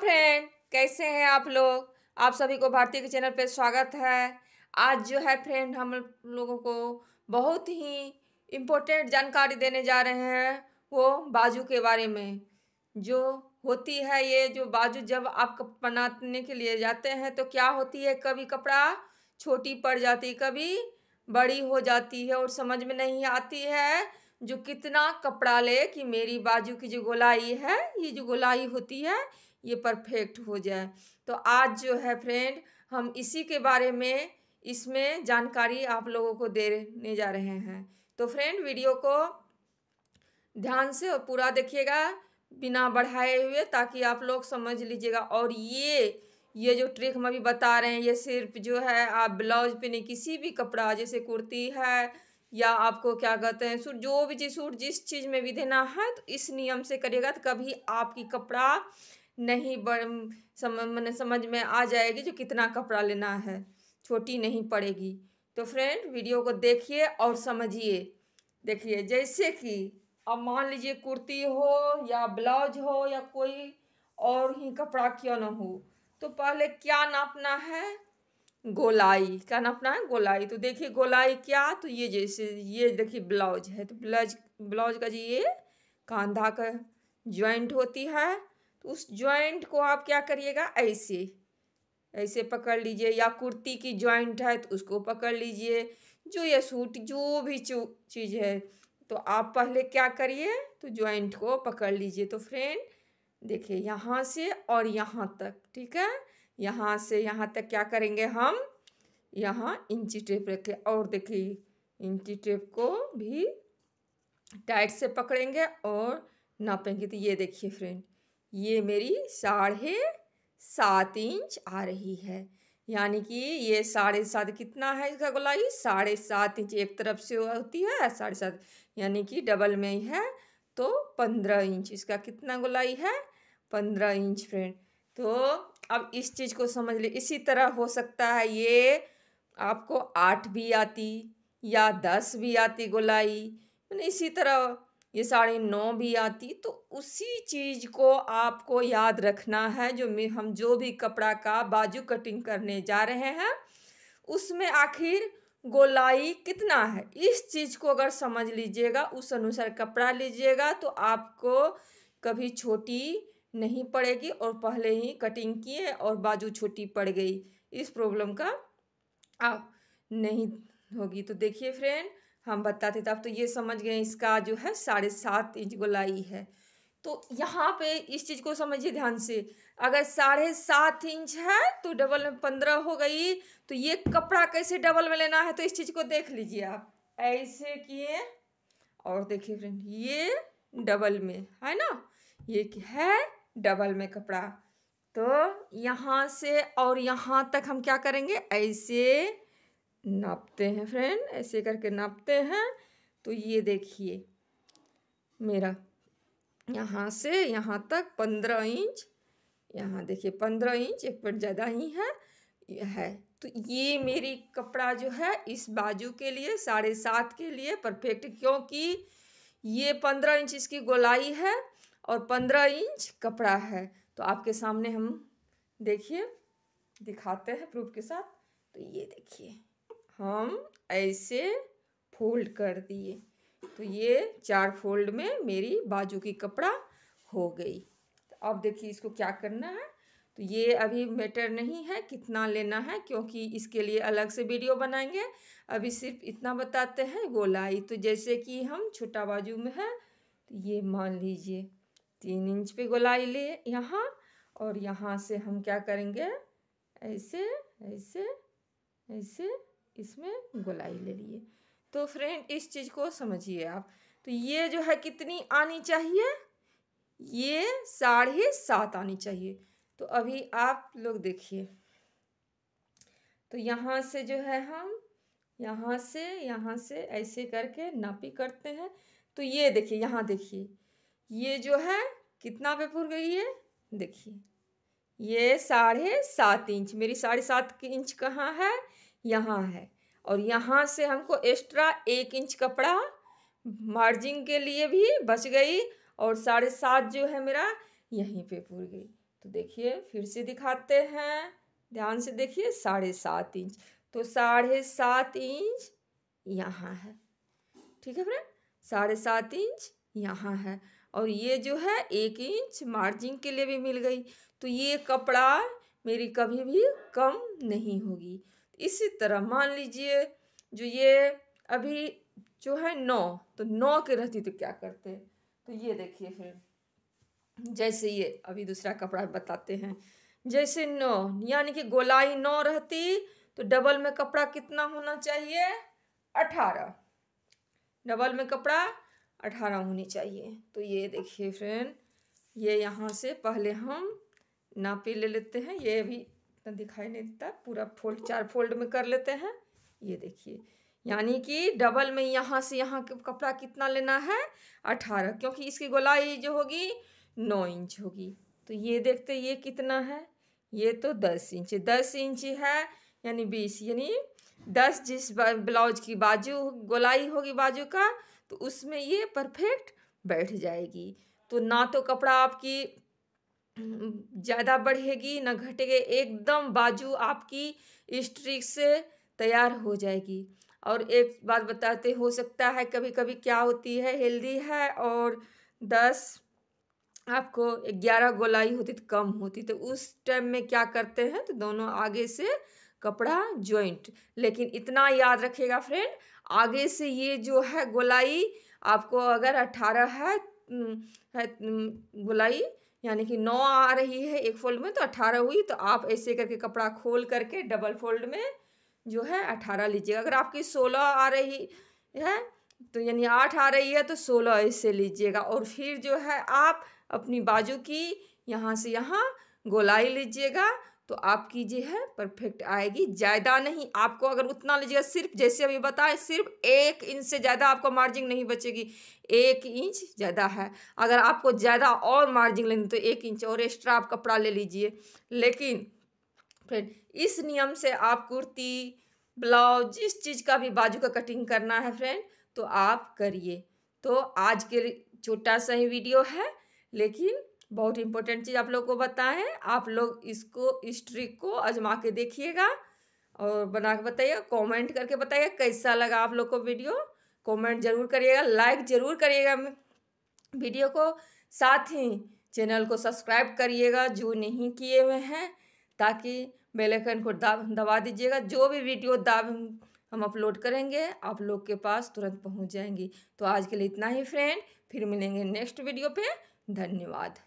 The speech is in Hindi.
फ्रेंड कैसे हैं आप लोग आप सभी को भारतीय के चैनल पे स्वागत है आज जो है फ्रेंड हम लोगों को बहुत ही इम्पोर्टेंट जानकारी देने जा रहे हैं वो बाजू के बारे में जो होती है ये जो बाजू जब आप बनाने के लिए जाते हैं तो क्या होती है कभी कपड़ा छोटी पड़ जाती कभी बड़ी हो जाती है और समझ में नहीं आती है जो कितना कपड़ा ले कि मेरी बाजू की जो गोलाई है ये जो गोलाई होती है ये परफेक्ट हो जाए तो आज जो है फ्रेंड हम इसी के बारे में इसमें जानकारी आप लोगों को देने जा रहे हैं तो फ्रेंड वीडियो को ध्यान से और पूरा देखिएगा बिना बढ़ाए हुए ताकि आप लोग समझ लीजिएगा और ये ये जो ट्रिक हम अभी बता रहे हैं ये सिर्फ जो है आप ब्लाउज पे नहीं किसी भी कपड़ा जैसे कुर्ती है या आपको क्या कहते हैं सूट जो भी चीज सूट जिस चीज़ में भी देना है तो इस नियम से करिएगा तो कभी आपकी कपड़ा नहीं बड़ सम मैंने समझ में आ जाएगी जो कितना कपड़ा लेना है छोटी नहीं पड़ेगी तो फ्रेंड वीडियो को देखिए और समझिए देखिए जैसे कि अब मान लीजिए कुर्ती हो या ब्लाउज हो या कोई और ही कपड़ा क्यों ना हो तो पहले क्या नापना है गोलाई क्या नापना है गोलाई तो देखिए गोलाई क्या तो ये जैसे ये देखिए ब्लाउज है तो ब्लाउज ब्लाउज का जी ये कांधा का ज्वाइंट होती है उस जॉइंट को आप क्या करिएगा ऐसे ऐसे पकड़ लीजिए या कुर्ती की जॉइंट है तो उसको पकड़ लीजिए जो ये सूट जो भी चीज़ है तो आप पहले क्या करिए तो जॉइंट को पकड़ लीजिए तो फ्रेंड देखिए यहाँ से और यहाँ तक ठीक है यहाँ से यहाँ तक क्या करेंगे हम यहाँ इंची टेप रखे और देखिए इंची टेप को भी टाइट से पकड़ेंगे और नापेंगे तो ये देखिए फ्रेंड ये मेरी साढ़े सात इंच आ रही है यानी कि ये साढ़े सात कितना है इसका गोलाई साढ़े सात इंच एक तरफ से होती है साढ़े सात यानी कि डबल में ही है तो पंद्रह इंच इसका कितना गोलाई है पंद्रह इंच फ्रेंड तो अब इस चीज़ को समझ ले इसी तरह हो सकता है ये आपको आठ भी आती या दस भी आती गोलाई इसी तरह ये साढ़े नौ भी आती तो उसी चीज़ को आपको याद रखना है जो हम जो भी कपड़ा का बाजू कटिंग करने जा रहे हैं उसमें आखिर गोलाई कितना है इस चीज़ को अगर समझ लीजिएगा उस अनुसार कपड़ा लीजिएगा तो आपको कभी छोटी नहीं पड़ेगी और पहले ही कटिंग किए और बाजू छोटी पड़ गई इस प्रॉब्लम का आप नहीं होगी तो देखिए फ्रेंड हम बताते थे अब तो ये समझ गए इसका जो है साढ़े सात इंच गोलाई है तो यहाँ पे इस चीज़ को समझिए ध्यान से अगर साढ़े सात इंच है तो डबल में पंद्रह हो गई तो ये कपड़ा कैसे डबल में लेना है तो इस चीज़ को देख लीजिए आप ऐसे किए और देखिए फ्रेंड ये डबल में है ना ये है डबल में कपड़ा तो यहाँ से और यहाँ तक हम क्या करेंगे ऐसे नापते हैं फ्रेंड ऐसे करके नापते हैं तो ये देखिए मेरा यहाँ से यहाँ तक पंद्रह इंच यहाँ देखिए पंद्रह इंच एक पट ज़्यादा ही है है तो ये मेरी कपड़ा जो है इस बाजू के लिए साढ़े सात के लिए परफेक्ट क्योंकि ये पंद्रह इंच इसकी गोलाई है और पंद्रह इंच कपड़ा है तो आपके सामने हम देखिए दिखाते हैं प्रूफ के साथ तो ये देखिए हम ऐसे फोल्ड कर दिए तो ये चार फोल्ड में मेरी बाजू की कपड़ा हो गई तो अब देखिए इसको क्या करना है तो ये अभी मैटर नहीं है कितना लेना है क्योंकि इसके लिए अलग से वीडियो बनाएंगे अभी सिर्फ इतना बताते हैं गोलाई तो जैसे कि हम छोटा बाजू में है तो ये मान लीजिए तीन इंच पे गोलाई ले यहाँ और यहाँ से हम क्या करेंगे ऐसे ऐसे ऐसे इसमें गोलाई ले लिए तो फ्रेंड इस चीज़ को समझिए आप तो ये जो है कितनी आनी चाहिए ये साढ़े सात आनी चाहिए तो अभी आप लोग देखिए तो यहाँ से जो है हम यहाँ से यहाँ से ऐसे करके नापी करते हैं तो ये देखिए यहाँ देखिए ये जो है कितना पे फुर गई है देखिए ये साढ़े सात इंच मेरी साढ़े सात इंच कहाँ है यहाँ है और यहाँ से हमको एक्स्ट्रा एक इंच कपड़ा मार्जिंग के लिए भी बच गई और साढ़े सात जो है मेरा यहीं पे पूर गई तो देखिए फिर से दिखाते हैं ध्यान से देखिए साढ़े सात इंच तो साढ़े सात इंच यहाँ है ठीक है फ्रेंड साढ़े सात इंच यहाँ है और ये जो है एक इंच मार्जिंग के लिए भी मिल गई तो ये कपड़ा मेरी कभी भी कम नहीं होगी इसी तरह मान लीजिए जो ये अभी जो है नौ तो नौ के रहती तो क्या करते तो ये देखिए फिर जैसे ये अभी दूसरा कपड़ा बताते हैं जैसे नौ यानी कि गोलाई नौ रहती तो डबल में कपड़ा कितना होना चाहिए अठारह डबल में कपड़ा अठारह होनी चाहिए तो ये देखिए फ्रेंड ये यहाँ से पहले हम नापी ले लेते हैं ये भी इतना दिखाई नहीं देता पूरा फोल्ड चार फोल्ड में कर लेते हैं ये देखिए यानी कि डबल में यहाँ से यहाँ कपड़ा कितना लेना है अठारह क्योंकि इसकी गोलाई जो होगी नौ इंच होगी तो ये देखते ये कितना है ये तो दस इंच दस इंच है यानी बीस यानी दस जिस ब्लाउज की बाजू गोलाई होगी बाजू का तो उसमें ये परफेक्ट बैठ जाएगी तो ना तो कपड़ा आपकी ज़्यादा बढ़ेगी ना घटेगी एकदम बाजू आपकी स्ट्रिक से तैयार हो जाएगी और एक बात बताते हो सकता है कभी कभी क्या होती है हेल्दी है और दस आपको ग्यारह गोलाई होती तो कम होती तो उस टाइम में क्या करते हैं तो दोनों आगे से कपड़ा जॉइंट लेकिन इतना याद रखिएगा फ्रेंड आगे से ये जो है गोलाई आपको अगर अठारह है, हम्म, है हम्म, गोलाई यानी कि नौ आ रही है एक फोल्ड में तो अट्ठारह हुई तो आप ऐसे करके कपड़ा खोल करके डबल फोल्ड में जो है अट्ठारह लीजिएगा अगर आपकी सोलह आ रही है तो यानी आठ आ रही है तो सोलह ऐसे लीजिएगा और फिर जो है आप अपनी बाजू की यहाँ से यहाँ गोलाई लीजिएगा तो आपकी जो है परफेक्ट आएगी ज़्यादा नहीं आपको अगर उतना लीजिएगा सिर्फ जैसे अभी बताए सिर्फ एक इंच से ज़्यादा आपको मार्जिन नहीं बचेगी एक इंच ज़्यादा है अगर आपको ज़्यादा और मार्जिन लेनी तो एक इंच और एक्स्ट्रा आप कपड़ा ले लीजिए लेकिन फ्रेंड इस नियम से आप कुर्ती ब्लाउज जिस चीज़ का भी बाजू का कटिंग करना है फ्रेंड तो आप करिए तो आज के छोटा सा ही वीडियो है लेकिन बहुत इंपॉर्टेंट चीज़ आप लोग को बताएं आप लोग इसको इस ट्रिक को आजमा के देखिएगा और बना के बताइएगा कमेंट करके बताइए कैसा लगा आप लोग को वीडियो कमेंट जरूर करिएगा लाइक जरूर करिएगा वीडियो को साथ ही चैनल को सब्सक्राइब करिएगा जो नहीं किए हुए हैं ताकि बेल आइकन को दब दबा दीजिएगा जो भी वीडियो दब हम अपलोड करेंगे आप लोग के पास तुरंत पहुंच जाएंगी तो आज के लिए इतना ही फ्रेंड फिर मिलेंगे नेक्स्ट वीडियो पे धन्यवाद